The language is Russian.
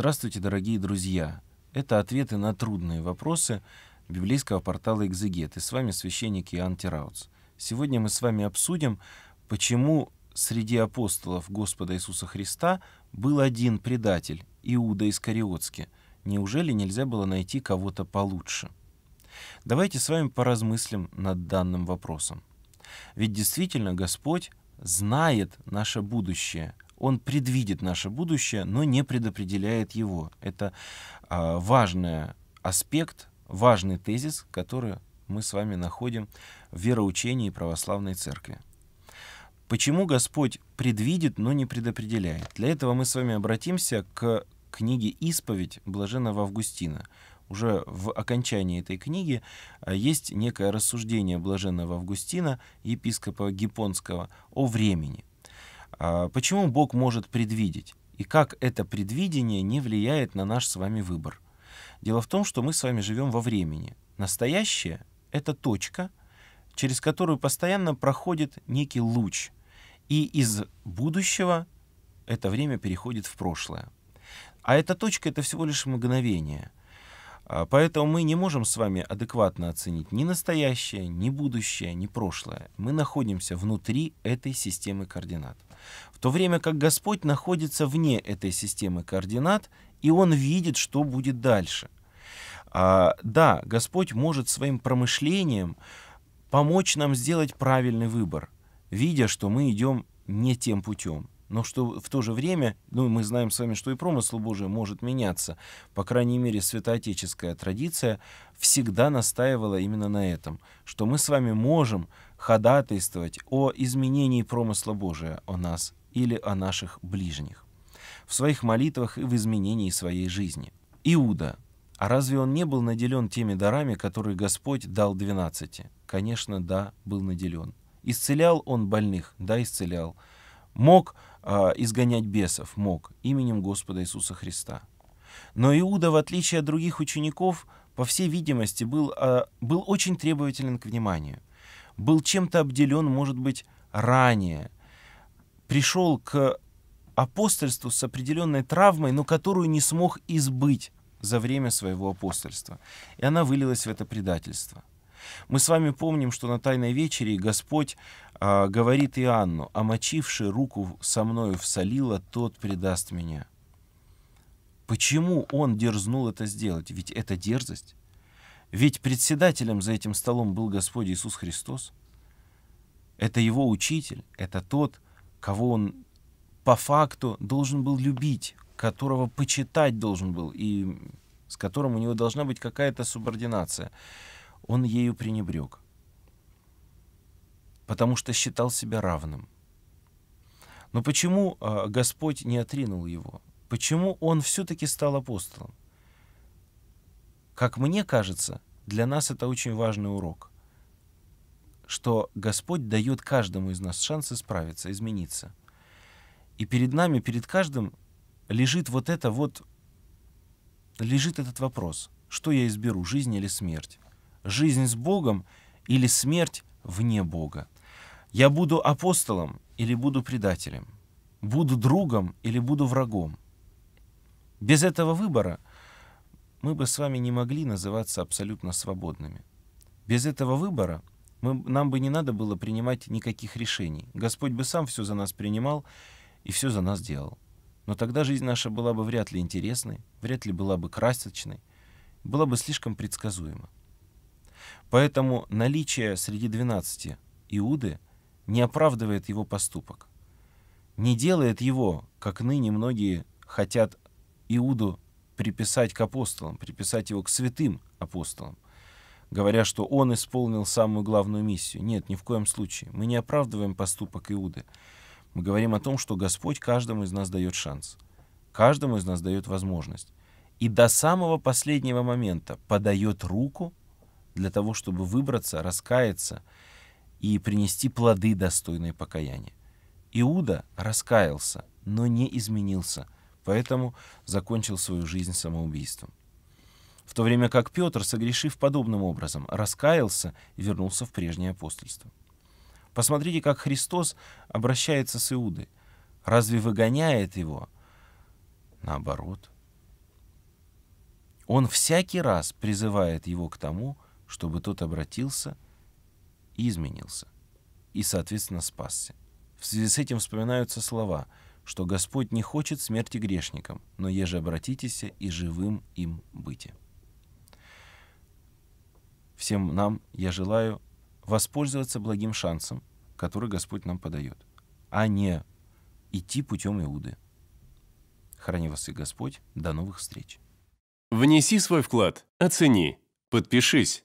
Здравствуйте, дорогие друзья! Это ответы на трудные вопросы библейского портала «Экзегет». И с вами священник Иоанн Тераутс. Сегодня мы с вами обсудим, почему среди апостолов Господа Иисуса Христа был один предатель — Иуда Искариотский. Неужели нельзя было найти кого-то получше? Давайте с вами поразмыслим над данным вопросом. Ведь действительно Господь знает наше будущее, он предвидит наше будущее, но не предопределяет его. Это э, важный аспект, важный тезис, который мы с вами находим в вероучении православной церкви. Почему Господь предвидит, но не предопределяет? Для этого мы с вами обратимся к книге «Исповедь» блаженного Августина. Уже в окончании этой книги а, есть некое рассуждение блаженного Августина, епископа Гипонского, о времени. А, почему Бог может предвидеть? И как это предвидение не влияет на наш с вами выбор? Дело в том, что мы с вами живем во времени. Настоящее — это точка, через которую постоянно проходит некий луч. И из будущего это время переходит в прошлое. А эта точка — это всего лишь мгновение. А, поэтому мы не можем с вами адекватно оценить ни настоящее, ни будущее, ни прошлое. Мы находимся внутри этой системы координат. В то время как Господь находится вне этой системы координат, и Он видит, что будет дальше. А, да, Господь может своим промышлением помочь нам сделать правильный выбор, видя, что мы идем не тем путем но что в то же время, ну, мы знаем с вами, что и промысл Божий может меняться. По крайней мере, святоотеческая традиция всегда настаивала именно на этом, что мы с вами можем ходатайствовать о изменении промысла Божия о нас или о наших ближних, в своих молитвах и в изменении своей жизни. Иуда. А разве он не был наделен теми дарами, которые Господь дал двенадцати? Конечно, да, был наделен. Исцелял он больных? Да, исцелял. Мог а, изгонять бесов мог именем Господа Иисуса Христа. Но Иуда, в отличие от других учеников, по всей видимости, был, а, был очень требователен к вниманию. Был чем-то обделен, может быть, ранее. Пришел к апостольству с определенной травмой, но которую не смог избыть за время своего апостольства. И она вылилась в это предательство. Мы с вами помним, что на Тайной вечере Господь э, говорит Иоанну, «Омочивший руку со мною в солила, тот предаст меня». Почему он дерзнул это сделать? Ведь это дерзость. Ведь председателем за этим столом был Господь Иисус Христос. Это его учитель, это тот, кого он по факту должен был любить, которого почитать должен был, и с которым у него должна быть какая-то субординация он ею пренебрег, потому что считал себя равным. Но почему а, Господь не отринул его? Почему он все-таки стал апостолом? Как мне кажется, для нас это очень важный урок, что Господь дает каждому из нас шанс исправиться, измениться. И перед нами, перед каждым лежит вот это вот, лежит этот вопрос, что я изберу, жизнь или смерть жизнь с Богом или смерть вне Бога. Я буду апостолом или буду предателем. Буду другом или буду врагом. Без этого выбора мы бы с вами не могли называться абсолютно свободными. Без этого выбора мы, нам бы не надо было принимать никаких решений. Господь бы сам все за нас принимал и все за нас делал. Но тогда жизнь наша была бы вряд ли интересной, вряд ли была бы красочной, была бы слишком предсказуема. Поэтому наличие среди двенадцати Иуды не оправдывает его поступок, не делает его, как ныне многие хотят Иуду приписать к апостолам, приписать его к святым апостолам, говоря, что он исполнил самую главную миссию. Нет, ни в коем случае. Мы не оправдываем поступок Иуды. Мы говорим о том, что Господь каждому из нас дает шанс, каждому из нас дает возможность. И до самого последнего момента подает руку для того, чтобы выбраться, раскаяться и принести плоды, достойные покаяния. Иуда раскаялся, но не изменился, поэтому закончил свою жизнь самоубийством. В то время как Петр, согрешив подобным образом, раскаялся и вернулся в прежнее апостольство. Посмотрите, как Христос обращается с Иудой. Разве выгоняет его? Наоборот. Он всякий раз призывает его к тому, чтобы тот обратился и изменился, и, соответственно, спасся. В связи с этим вспоминаются слова, что Господь не хочет смерти грешникам, но еже обратитесь и живым им быте. Всем нам я желаю воспользоваться благим шансом, который Господь нам подает, а не идти путем Иуды. Храни вас и Господь. До новых встреч. Внеси свой вклад, оцени, подпишись